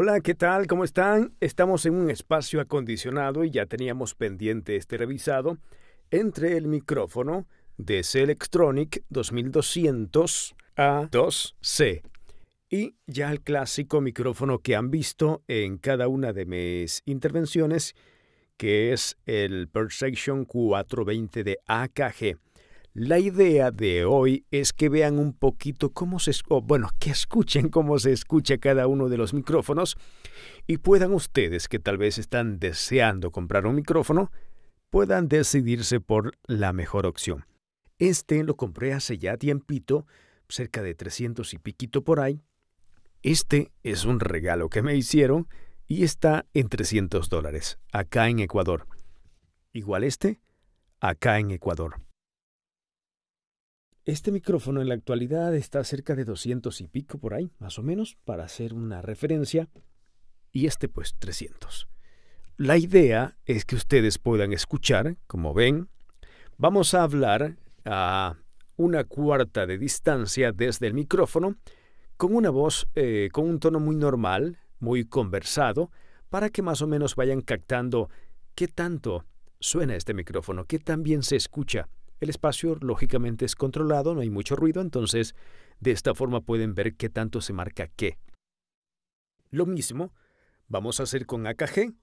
Hola, ¿qué tal? ¿Cómo están? Estamos en un espacio acondicionado y ya teníamos pendiente este revisado entre el micrófono de C-Electronic 2200 A2C y ya el clásico micrófono que han visto en cada una de mis intervenciones, que es el Perception 420 de AKG. La idea de hoy es que vean un poquito cómo se, bueno, que escuchen cómo se escucha cada uno de los micrófonos y puedan ustedes que tal vez están deseando comprar un micrófono, puedan decidirse por la mejor opción. Este lo compré hace ya tiempito, cerca de 300 y piquito por ahí. Este es un regalo que me hicieron y está en 300 dólares, acá en Ecuador. Igual este, acá en Ecuador. Este micrófono en la actualidad está cerca de 200 y pico por ahí, más o menos, para hacer una referencia, y este pues 300. La idea es que ustedes puedan escuchar, como ven, vamos a hablar a una cuarta de distancia desde el micrófono, con una voz, eh, con un tono muy normal, muy conversado, para que más o menos vayan captando qué tanto suena este micrófono, qué tan bien se escucha el espacio, lógicamente, es controlado, no hay mucho ruido, entonces de esta forma pueden ver qué tanto se marca qué. Lo mismo vamos a hacer con AKG.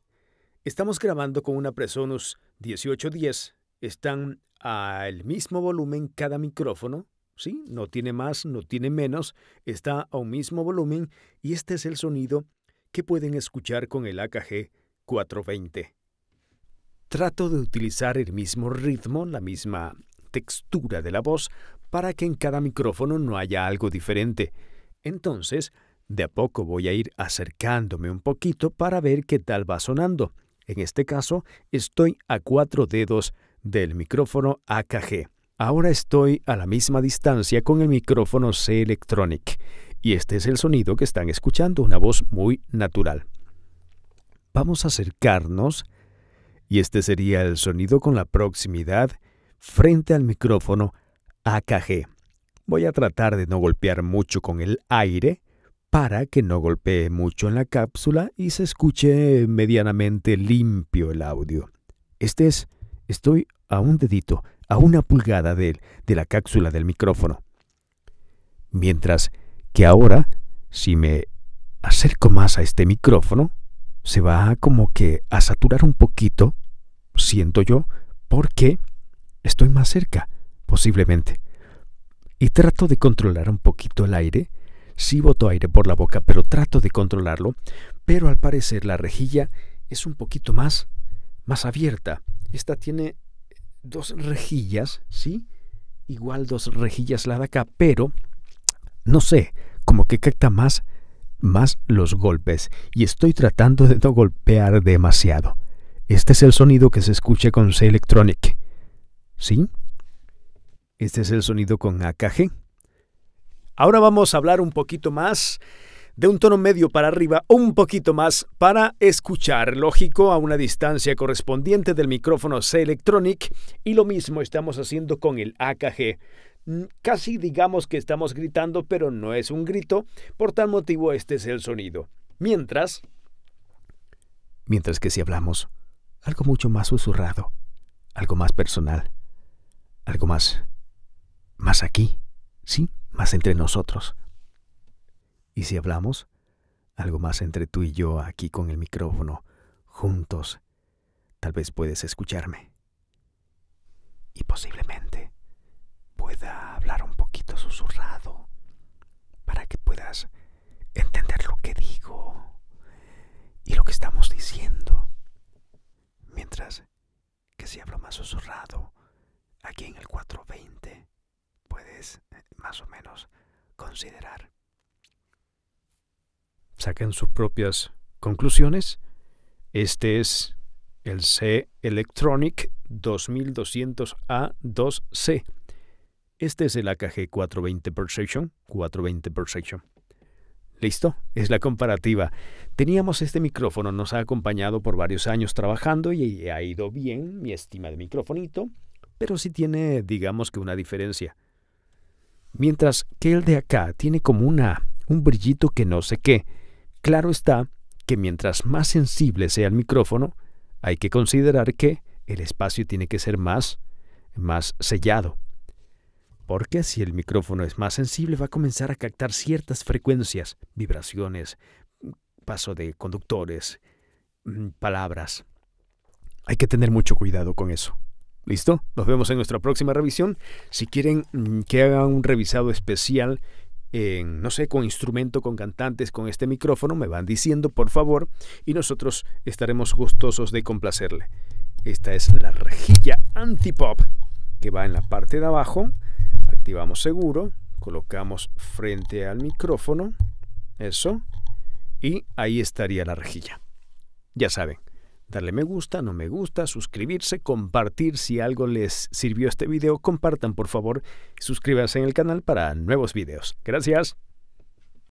Estamos grabando con una Presonus 1810. Están al mismo volumen cada micrófono, ¿sí? No tiene más, no tiene menos, está a un mismo volumen y este es el sonido que pueden escuchar con el AKG 420. Trato de utilizar el mismo ritmo, la misma textura de la voz para que en cada micrófono no haya algo diferente. Entonces, de a poco voy a ir acercándome un poquito para ver qué tal va sonando. En este caso, estoy a cuatro dedos del micrófono AKG. Ahora estoy a la misma distancia con el micrófono C Electronic y este es el sonido que están escuchando, una voz muy natural. Vamos a acercarnos y este sería el sonido con la proximidad frente al micrófono AKG. Voy a tratar de no golpear mucho con el aire para que no golpee mucho en la cápsula y se escuche medianamente limpio el audio. Este es, estoy a un dedito, a una pulgada de, de la cápsula del micrófono. Mientras que ahora, si me acerco más a este micrófono, se va como que a saturar un poquito, siento yo, porque estoy más cerca, posiblemente. Y trato de controlar un poquito el aire. Sí boto aire por la boca, pero trato de controlarlo. Pero al parecer la rejilla es un poquito más, más abierta. Esta tiene dos rejillas, ¿sí? Igual dos rejillas la de acá, pero no sé, como que capta más, más los golpes y estoy tratando de no golpear demasiado. Este es el sonido que se escucha con C Electronic. ¿Sí? Este es el sonido con AKG. Ahora vamos a hablar un poquito más de un tono medio para arriba, un poquito más para escuchar, lógico, a una distancia correspondiente del micrófono C Electronic y lo mismo estamos haciendo con el AKG. Mm, casi digamos que estamos gritando, pero no es un grito, por tal motivo este es el sonido. Mientras, mientras que si hablamos, algo mucho más susurrado, algo más personal algo más, más aquí, ¿sí? Más entre nosotros. Y si hablamos, algo más entre tú y yo aquí con el micrófono, juntos, tal vez puedes escucharme. Y posiblemente pueda hablar un poquito susurrado para que puedas entender lo que digo y lo que estamos diciendo. Mientras que si hablo más susurrado, aquí en el 420 puedes eh, más o menos considerar. Saquen sus propias conclusiones. Este es el C Electronic 2200A2C. Este es el AKG 420 Perception, 420 Perception. ¿Listo? Es la comparativa. Teníamos este micrófono, nos ha acompañado por varios años trabajando y ha ido bien, mi estima de microfonito pero sí tiene, digamos que una diferencia. Mientras que el de acá tiene como una, un brillito que no sé qué. Claro está que mientras más sensible sea el micrófono, hay que considerar que el espacio tiene que ser más, más sellado. Porque si el micrófono es más sensible va a comenzar a captar ciertas frecuencias, vibraciones, paso de conductores, mm, palabras. Hay que tener mucho cuidado con eso. ¿Listo? Nos vemos en nuestra próxima revisión. Si quieren mm, que haga un revisado especial, en, no sé, con instrumento, con cantantes, con este micrófono, me van diciendo, por favor, y nosotros estaremos gustosos de complacerle. Esta es la rejilla anti-pop que va en la parte de abajo. Activamos seguro, colocamos frente al micrófono, eso, y ahí estaría la rejilla. Ya saben, darle me gusta, no me gusta, suscribirse, compartir. Si algo les sirvió este video, compartan por favor. Suscríbanse en el canal para nuevos videos. Gracias.